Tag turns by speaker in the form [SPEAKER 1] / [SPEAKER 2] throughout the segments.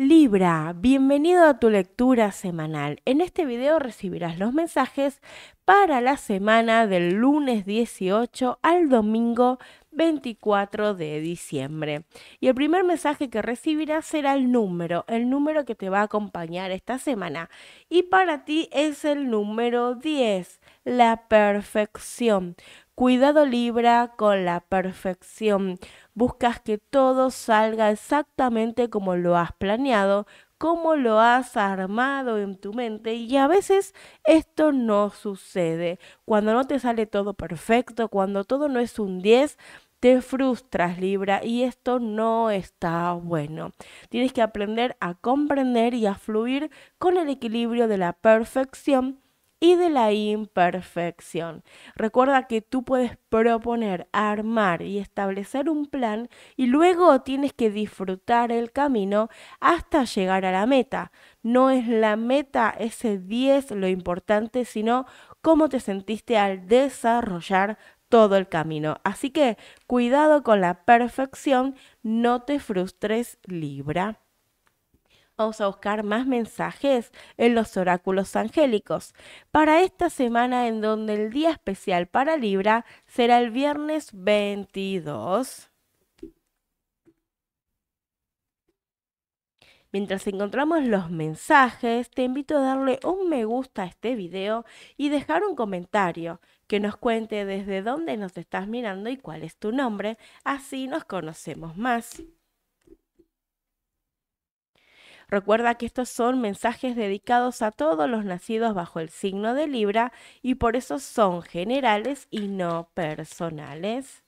[SPEAKER 1] Libra, bienvenido a tu lectura semanal. En este video recibirás los mensajes para la semana del lunes 18 al domingo 24 de diciembre. Y el primer mensaje que recibirás será el número, el número que te va a acompañar esta semana. Y para ti es el número 10, la perfección. Cuidado Libra con la perfección buscas que todo salga exactamente como lo has planeado, como lo has armado en tu mente y a veces esto no sucede. Cuando no te sale todo perfecto, cuando todo no es un 10, te frustras, Libra, y esto no está bueno. Tienes que aprender a comprender y a fluir con el equilibrio de la perfección y de la imperfección. Recuerda que tú puedes proponer, armar y establecer un plan y luego tienes que disfrutar el camino hasta llegar a la meta. No es la meta ese 10 lo importante, sino cómo te sentiste al desarrollar todo el camino. Así que cuidado con la perfección, no te frustres, Libra. Vamos a buscar más mensajes en los oráculos angélicos para esta semana en donde el día especial para Libra será el viernes 22. Mientras encontramos los mensajes, te invito a darle un me gusta a este video y dejar un comentario que nos cuente desde dónde nos estás mirando y cuál es tu nombre, así nos conocemos más. Recuerda que estos son mensajes dedicados a todos los nacidos bajo el signo de Libra y por eso son generales y no personales.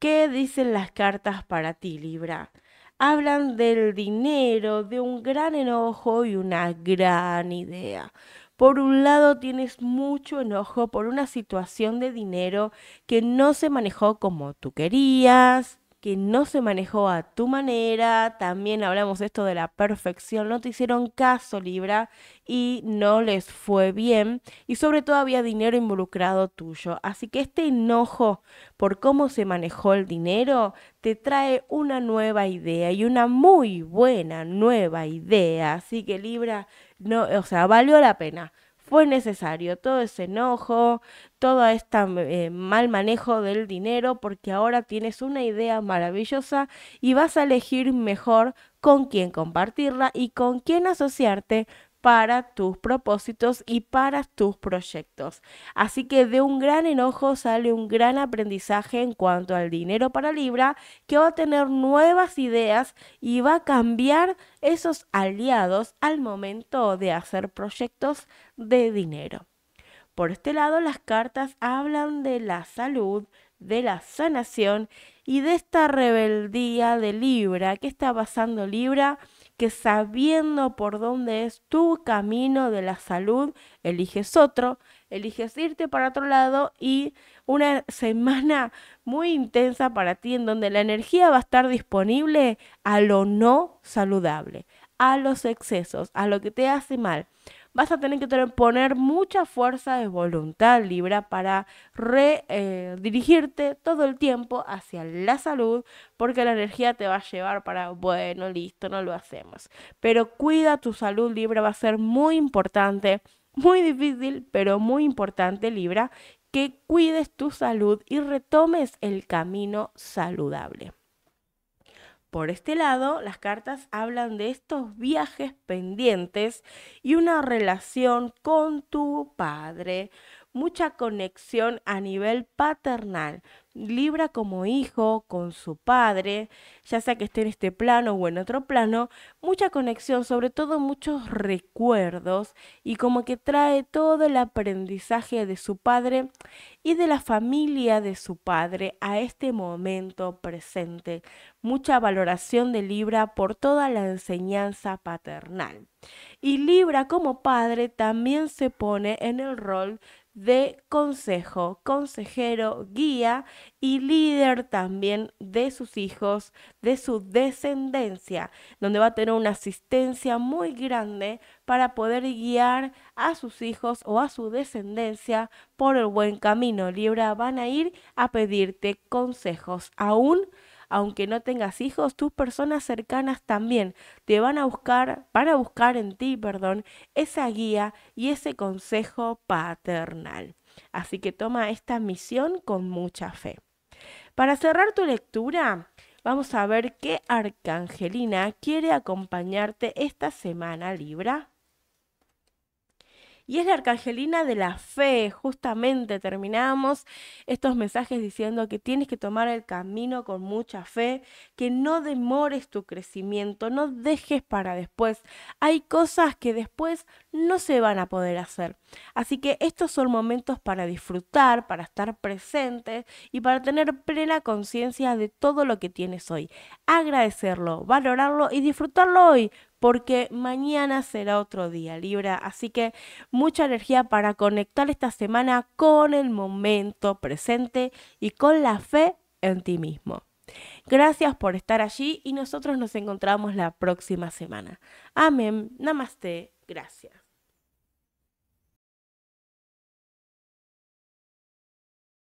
[SPEAKER 1] ¿Qué dicen las cartas para ti, Libra? Hablan del dinero, de un gran enojo y una gran idea. Por un lado tienes mucho enojo por una situación de dinero que no se manejó como tú querías, que no se manejó a tu manera, también hablamos esto de la perfección, no te hicieron caso Libra y no les fue bien y sobre todo había dinero involucrado tuyo. Así que este enojo por cómo se manejó el dinero te trae una nueva idea y una muy buena nueva idea. Así que Libra, no, o sea, valió la pena fue necesario, todo ese enojo, todo este eh, mal manejo del dinero, porque ahora tienes una idea maravillosa y vas a elegir mejor con quién compartirla y con quién asociarte para tus propósitos y para tus proyectos. Así que de un gran enojo sale un gran aprendizaje en cuanto al dinero para Libra, que va a tener nuevas ideas y va a cambiar esos aliados al momento de hacer proyectos de dinero. Por este lado, las cartas hablan de la salud, de la sanación y de esta rebeldía de Libra. ¿Qué está pasando Libra? que sabiendo por dónde es tu camino de la salud, eliges otro, eliges irte para otro lado y una semana muy intensa para ti en donde la energía va a estar disponible a lo no saludable, a los excesos, a lo que te hace mal vas a tener que poner mucha fuerza de voluntad Libra para redirigirte eh, todo el tiempo hacia la salud, porque la energía te va a llevar para, bueno, listo, no lo hacemos. Pero cuida tu salud Libra, va a ser muy importante. Muy difícil, pero muy importante, Libra, que cuides tu salud y retomes el camino saludable. Por este lado, las cartas hablan de estos viajes pendientes y una relación con tu padre mucha conexión a nivel paternal. Libra como hijo con su padre, ya sea que esté en este plano o en otro plano, mucha conexión, sobre todo muchos recuerdos y como que trae todo el aprendizaje de su padre y de la familia de su padre a este momento presente. Mucha valoración de Libra por toda la enseñanza paternal. Y Libra como padre también se pone en el rol de consejo, consejero, guía y líder también de sus hijos, de su descendencia, donde va a tener una asistencia muy grande para poder guiar a sus hijos o a su descendencia por el buen camino. Libra, van a ir a pedirte consejos, aún aunque no tengas hijos, tus personas cercanas también te van a buscar, van a buscar en ti, perdón, esa guía y ese consejo paternal. Así que toma esta misión con mucha fe. Para cerrar tu lectura, vamos a ver qué arcangelina quiere acompañarte esta semana Libra y es la Arcangelina de la Fe. Justamente terminamos estos mensajes diciendo que tienes que tomar el camino con mucha fe, que no demores tu crecimiento, no dejes para después. Hay cosas que después no se van a poder hacer. Así que estos son momentos para disfrutar, para estar presentes y para tener plena conciencia de todo lo que tienes hoy. Agradecerlo, valorarlo y disfrutarlo hoy porque mañana será otro día, Libra. Así que mucha energía para conectar esta semana con el momento presente y con la fe en ti mismo. Gracias por estar allí y nosotros nos encontramos la próxima semana. Amén. Namaste. Gracias.